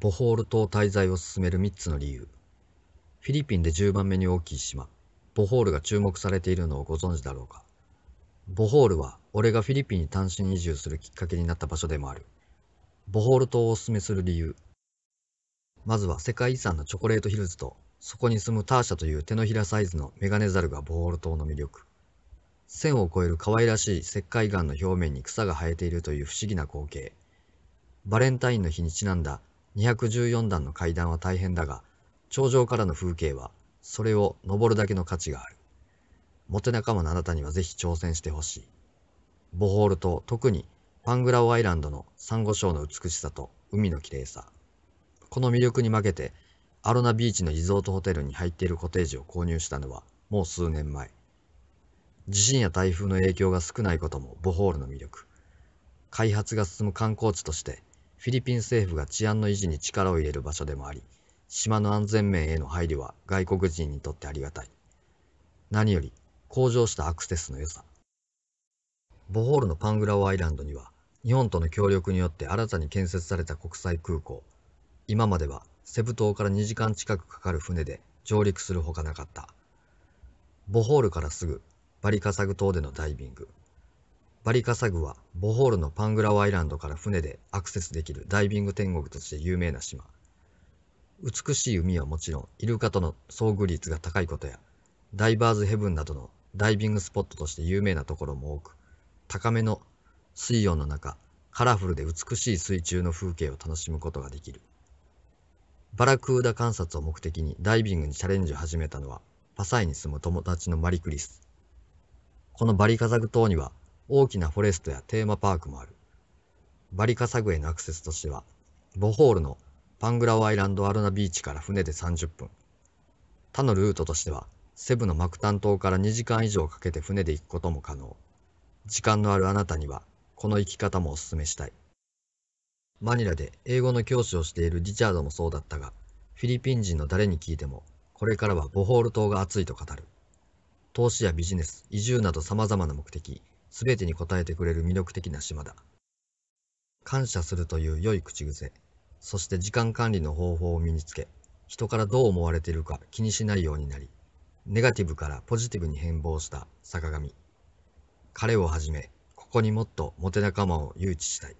ボホール島滞在を進める3つの理由フィリピンで10番目に大きい島ボホールが注目されているのをご存知だろうかボホールは俺がフィリピンに単身移住するきっかけになった場所でもあるボホール島をおすすめする理由まずは世界遺産のチョコレートヒルズとそこに住むターシャという手のひらサイズのメガネザルがボホール島の魅力線を越える可愛らしい石灰岩の表面に草が生えているという不思議な光景バレンタインの日にちなんだ214段の階段は大変だが、頂上からの風景は、それを登るだけの価値がある。モテ仲間のあなたにはぜひ挑戦してほしい。ボホール島、特にパングラオアイランドのサンゴ礁の美しさと海の綺麗さ。この魅力に負けて、アロナビーチのリゾートホテルに入っているコテージを購入したのは、もう数年前。地震や台風の影響が少ないこともボホールの魅力。開発が進む観光地としてフィリピン政府が治安の維持に力を入れる場所でもあり、島の安全面への配慮は外国人にとってありがたい。何より、向上したアクセスの良さ。ボホールのパングラオアイランドには、日本との協力によって新たに建設された国際空港。今まではセブ島から2時間近くかかる船で上陸するほかなかった。ボホールからすぐバリカサグ島でのダイビング。バリカサグはボホールのパングラワイランドから船でアクセスできるダイビング天国として有名な島美しい海はもちろんイルカとの遭遇率が高いことやダイバーズヘブンなどのダイビングスポットとして有名なところも多く高めの水温の中カラフルで美しい水中の風景を楽しむことができるバラクーダ観察を目的にダイビングにチャレンジを始めたのはパサイに住む友達のマリクリスこのバリカザグ島には大きなフォレストやテーマパークもある。バリカサグへのアクセスとしては、ボホールのパングラオアイランドアルナビーチから船で30分。他のルートとしては、セブのマクタン島から2時間以上かけて船で行くことも可能。時間のあるあなたには、この行き方もお勧めしたい。マニラで英語の教師をしているリチャードもそうだったが、フィリピン人の誰に聞いても、これからはボホール島が熱いと語る。投資やビジネス、移住など様々な目的、すべてに応えてくれる魅力的な島だ。感謝するという良い口癖、そして時間管理の方法を身につけ、人からどう思われているか気にしないようになり、ネガティブからポジティブに変貌した坂上。彼をはじめ、ここにもっとモテ仲間を誘致したい。